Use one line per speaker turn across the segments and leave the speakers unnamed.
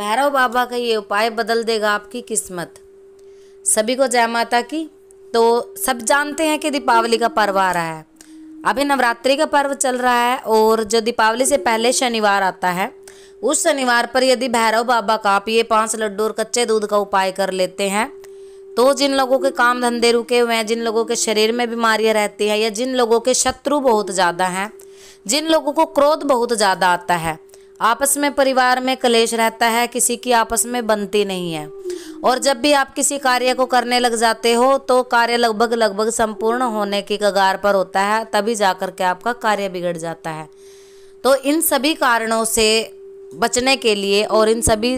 भैरव बाबा का ये उपाय बदल देगा आपकी किस्मत सभी को जय माता की तो सब जानते हैं कि दीपावली का पर्व आ रहा है अभी नवरात्रि का पर्व चल रहा है और जो दीपावली से पहले शनिवार आता है उस शनिवार पर यदि भैरव बाबा का आप ये पाँच लड्डू और कच्चे दूध का उपाय कर लेते हैं तो जिन लोगों के काम धंधे रुके हुए हैं जिन लोगों के शरीर में बीमारियां रहती हैं या जिन लोगों के शत्रु बहुत ज़्यादा हैं जिन लोगों को क्रोध बहुत ज़्यादा आता है आपस में परिवार में कलेश रहता है किसी की आपस में बनती नहीं है और जब भी आप किसी कार्य को करने लग जाते हो तो कार्य लगभग लगभग संपूर्ण होने की कगार पर होता है तभी जा करके के आपका कार्य बिगड़ जाता है तो इन सभी कारणों से बचने के लिए और इन सभी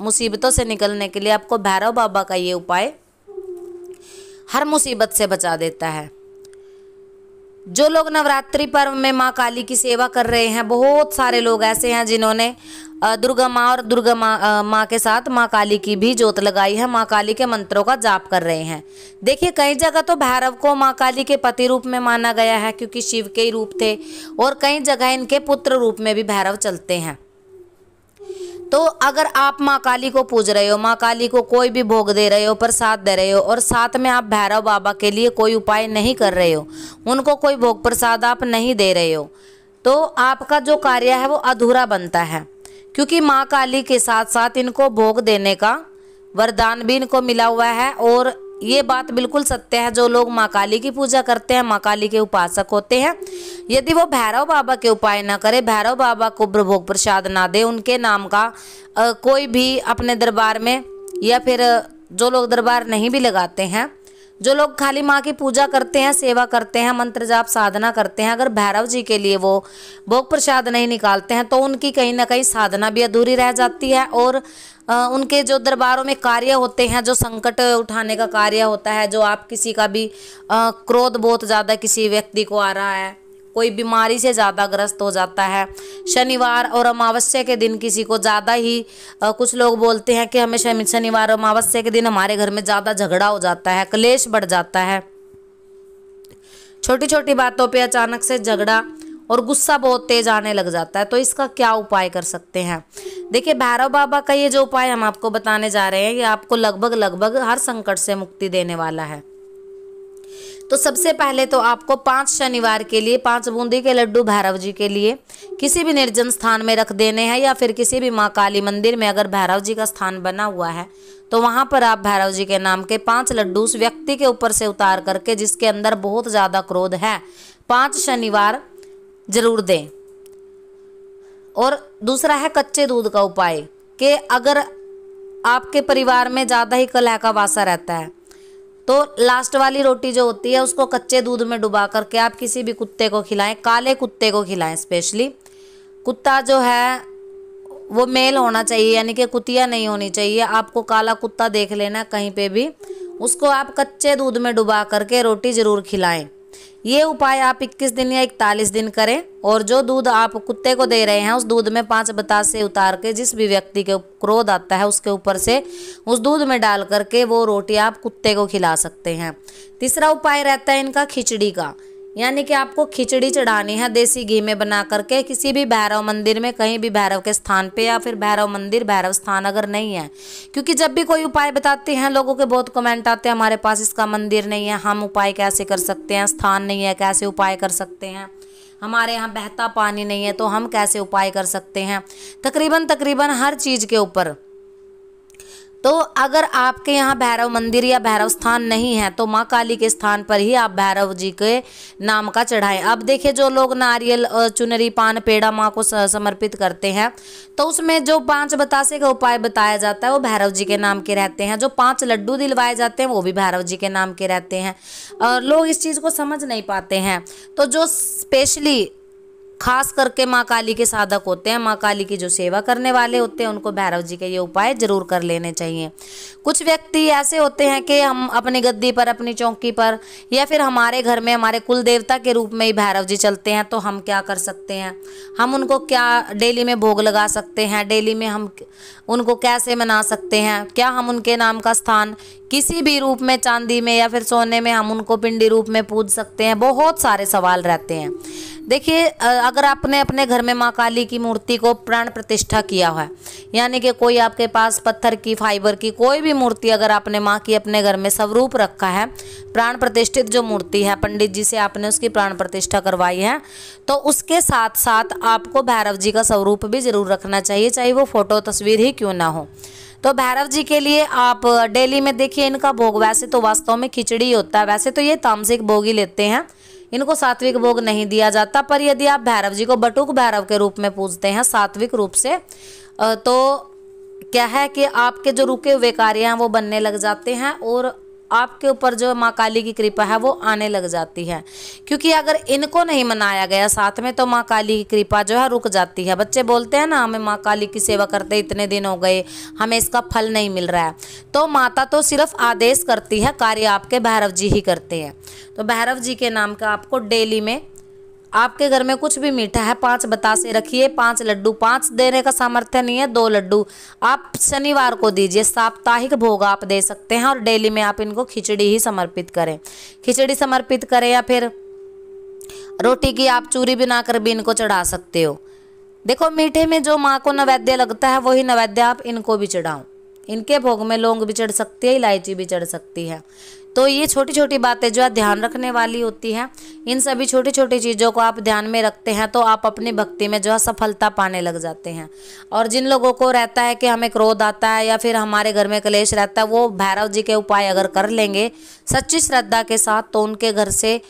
मुसीबतों से निकलने के लिए आपको भैरव बाबा का ये उपाय हर मुसीबत से बचा देता है जो लोग नवरात्रि पर्व में माँ काली की सेवा कर रहे हैं बहुत सारे लोग ऐसे हैं जिन्होंने दुर्गा माँ और दुर्गा माँ माँ के साथ माँ काली की भी जोत लगाई है माँ काली के मंत्रों का जाप कर रहे हैं देखिए कई जगह तो भैरव को माँ काली के पति रूप में माना गया है क्योंकि शिव के ही रूप थे और कई जगह इनके पुत्र रूप में भी भैरव चलते हैं तो अगर आप माँ काली को पूज रहे हो माँ काली को कोई भी भोग दे रहे हो प्रसाद दे रहे हो और साथ में आप भैरव बाबा के लिए कोई उपाय नहीं कर रहे हो उनको कोई भोग प्रसाद आप नहीं दे रहे हो तो आपका जो कार्य है वो अधूरा बनता है क्योंकि माँ काली के साथ साथ इनको भोग देने का वरदान भी इनको मिला हुआ है और ये बात बिल्कुल सत्य है जो लोग माँ काली की पूजा करते हैं माँ काली के उपासक होते हैं यदि वो भैरव बाबा के उपाय ना करे भैरव बाबा को प्रभोग प्रसाद ना दे उनके नाम का आ, कोई भी अपने दरबार में या फिर जो लोग दरबार नहीं भी लगाते हैं जो लोग खाली माँ की पूजा करते हैं सेवा करते हैं मंत्र जाप साधना करते हैं अगर भैरव जी के लिए वो भोग प्रसाद नहीं निकालते हैं तो उनकी कहीं ना कहीं साधना भी अधूरी रह जाती है और उनके जो दरबारों में कार्य होते हैं जो संकट उठाने का कार्य होता है जो आप किसी का भी क्रोध बहुत ज़्यादा किसी व्यक्ति को आ रहा है कोई बीमारी से ज़्यादा ग्रस्त हो जाता है शनिवार और अमावस्या के दिन किसी को ज़्यादा ही आ, कुछ लोग बोलते हैं कि हमें शनिवार और अमावस्या के दिन हमारे घर में ज़्यादा झगड़ा हो जाता है क्लेश बढ़ जाता है छोटी छोटी बातों पे अचानक से झगड़ा और गुस्सा बहुत तेज आने लग जाता है तो इसका क्या उपाय कर सकते हैं देखिए भैरव बाबा का ये जो उपाय हम आपको बताने जा रहे हैं ये आपको लगभग लगभग हर संकट से मुक्ति देने वाला है तो सबसे पहले तो आपको पाँच शनिवार के लिए पाँच बूंदी के लड्डू भैरव जी के लिए किसी भी निर्जन स्थान में रख देने हैं या फिर किसी भी माँ काली मंदिर में अगर भैरव जी का स्थान बना हुआ है तो वहाँ पर आप भैरव जी के नाम के पाँच लड्डू उस व्यक्ति के ऊपर से उतार करके जिसके अंदर बहुत ज़्यादा क्रोध है पाँच शनिवार ज़रूर दें और दूसरा है कच्चे दूध का उपाय कि अगर आपके परिवार में ज़्यादा ही कलह का वासा रहता है तो लास्ट वाली रोटी जो होती है उसको कच्चे दूध में डुबा करके आप किसी भी कुत्ते को खिलाएं काले कुत्ते को खिलाएं स्पेशली कुत्ता जो है वो मेल होना चाहिए यानी कि कुतिया नहीं होनी चाहिए आपको काला कुत्ता देख लेना कहीं पे भी उसको आप कच्चे दूध में डुबा करके रोटी ज़रूर खिलाएं ये उपाय आप 21 दिन या इकतालीस दिन करें और जो दूध आप कुत्ते को दे रहे हैं उस दूध में पाँच बतासे उतार के जिस भी व्यक्ति के क्रोध आता है उसके ऊपर से उस दूध में डाल करके वो रोटी आप कुत्ते को खिला सकते हैं तीसरा उपाय रहता है इनका खिचड़ी का यानी कि आपको खिचड़ी चढ़ानी है देसी घी में बना करके किसी भी भैरव मंदिर में कहीं भी भैरव के स्थान पे या फिर भैरव मंदिर भैरव स्थान अगर नहीं है क्योंकि जब भी कोई उपाय बताते हैं लोगों के बहुत कमेंट आते हैं हमारे पास इसका मंदिर नहीं है हम उपाय कैसे कर सकते हैं स्थान नहीं है कैसे उपाय कर सकते हैं हमारे यहाँ बहता पानी नहीं है तो हम कैसे उपाय कर सकते हैं तकरीबन तकरीबन हर चीज़ के ऊपर तो अगर आपके यहाँ भैरव मंदिर या भैरव स्थान नहीं है तो माँ काली के स्थान पर ही आप भैरव जी के नाम का चढ़ाएं अब देखिए जो लोग नारियल चुनरी पान पेड़ा माँ को समर्पित करते हैं तो उसमें जो पांच बतासे का उपाय बताया जाता है वो भैरव जी के नाम के रहते हैं जो पांच लड्डू दिलवाए जाते हैं वो भी भैरव जी के नाम के रहते हैं और लोग इस चीज़ को समझ नहीं पाते हैं तो जो स्पेशली खास करके माँ काली के साधक होते हैं माँ काली की जो सेवा करने वाले होते हैं उनको भैरव जी के ये उपाय जरूर कर लेने चाहिए कुछ व्यक्ति ऐसे होते हैं कि हम अपनी गद्दी पर अपनी चौकी पर या फिर हमारे घर में हमारे कुल देवता के रूप में ही भैरव जी चलते हैं तो हम क्या कर सकते हैं हम उनको क्या डेली में भोग लगा सकते हैं डेली में हम उनको कैसे मना सकते हैं क्या हम उनके नाम का स्थान किसी भी रूप में चांदी में या फिर सोने में हम उनको पिंडी रूप में पूज सकते हैं बहुत सारे सवाल रहते हैं देखिए अगर आपने अपने घर में माँ काली की मूर्ति को प्राण प्रतिष्ठा किया है यानी कि कोई आपके पास पत्थर की फाइबर की कोई भी मूर्ति अगर आपने माँ की अपने घर में स्वरूप रखा है प्राण प्रतिष्ठित जो मूर्ति है पंडित जी से आपने उसकी प्राण प्रतिष्ठा करवाई है तो उसके साथ साथ आपको भैरव जी का स्वरूप भी जरूर रखना चाहिए चाहे वो फोटो तस्वीर ही क्यों ना हो तो भैरव जी के लिए आप डेली में देखिए इनका भोग वैसे तो वास्तव में खिचड़ी होता है वैसे तो ये तामसिक भोग ही लेते हैं इनको सात्विक भोग नहीं दिया जाता पर यदि आप भैरव जी को बटुक भैरव के रूप में पूजते हैं सात्विक रूप से तो क्या है कि आपके जो रुके हुए कार्य हैं वो बनने लग जाते हैं और आपके ऊपर जो माँ काली की कृपा है वो आने लग जाती है क्योंकि अगर इनको नहीं मनाया गया साथ में तो माँ काली की कृपा जो है रुक जाती है बच्चे बोलते हैं ना हमें माँ काली की सेवा करते इतने दिन हो गए हमें इसका फल नहीं मिल रहा है तो माता तो सिर्फ आदेश करती है कार्य आपके भैरव जी ही करते हैं तो भैरव जी के नाम का आपको डेली में आपके घर में कुछ भी मीठा है पांच बतासे रखिए पांच लड्डू पांच देने का सामर्थ्य नहीं है दो लड्डू आप शनिवार को दीजिए साप्ताहिक भोग आप दे सकते हैं और डेली में आप इनको खिचड़ी ही समर्पित करें खिचड़ी समर्पित करें या फिर रोटी की आप चूरी बनाकर भी इनको चढ़ा सकते हो देखो मीठे में जो माँ को नवेद्य लगता है वही नवैद्य आप इनको भी चढ़ाओ इनके भोग में लौंग भी चढ़ सकती है इलायची भी चढ़ सकती है तो ये छोटी छोटी बातें जो है ध्यान रखने वाली होती हैं इन सभी छोटी छोटी चीज़ों को आप ध्यान में रखते हैं तो आप अपनी भक्ति में जो है सफलता पाने लग जाते हैं और जिन लोगों को रहता है कि हमें क्रोध आता है या फिर हमारे घर में कलेश रहता है वो भैरव जी के उपाय अगर कर लेंगे सच्ची श्रद्धा के साथ तो उनके घर से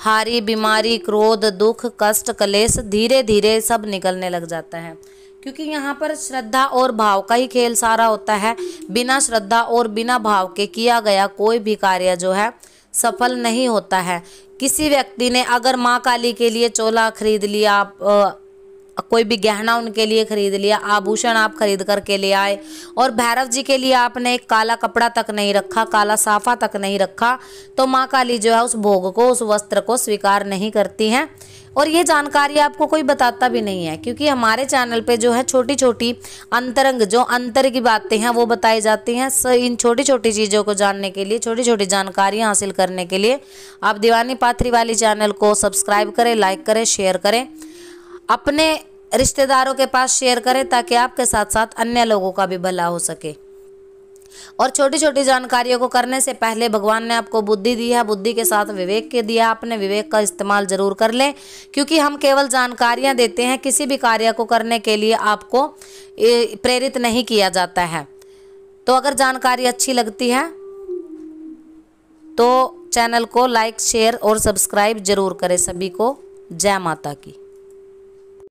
हारी बीमारी क्रोध दुख कष्ट कलेश धीरे धीरे सब निकलने लग जाता है क्योंकि यहाँ पर श्रद्धा और भाव का ही खेल सारा होता है बिना श्रद्धा और बिना भाव के किया गया कोई भी कार्य जो है सफल नहीं होता है किसी व्यक्ति ने अगर माँ काली के लिए चोला खरीद लिया आप, कोई भी गहना उनके लिए खरीद लिया आभूषण आप खरीद करके ले आए और भैरव जी के लिए आपने एक काला कपड़ा तक नहीं रखा काला साफा तक नहीं रखा तो माँ काली जो है उस भोग को उस वस्त्र को स्वीकार नहीं करती हैं और ये जानकारी आपको कोई बताता भी नहीं है क्योंकि हमारे चैनल पे जो है छोटी छोटी अंतरंग जो अंतर की बातें हैं वो बताई जाती हैं इन छोटी छोटी चीज़ों को जानने के लिए छोटी छोटी जानकारियाँ हासिल करने के लिए आप दीवानी पाथरी वाली चैनल को सब्सक्राइब करें लाइक करें शेयर करें अपने रिश्तेदारों के पास शेयर करें ताकि आपके साथ साथ अन्य लोगों का भी भला हो सके और छोटी छोटी जानकारियों को करने से पहले भगवान ने आपको बुद्धि दी है बुद्धि के साथ विवेक के दिया आपने विवेक का इस्तेमाल ज़रूर कर लें क्योंकि हम केवल जानकारियां देते हैं किसी भी कार्य को करने के लिए आपको प्रेरित नहीं किया जाता है तो अगर जानकारी अच्छी लगती है तो चैनल को लाइक शेयर और सब्सक्राइब जरूर करें सभी को जय माता की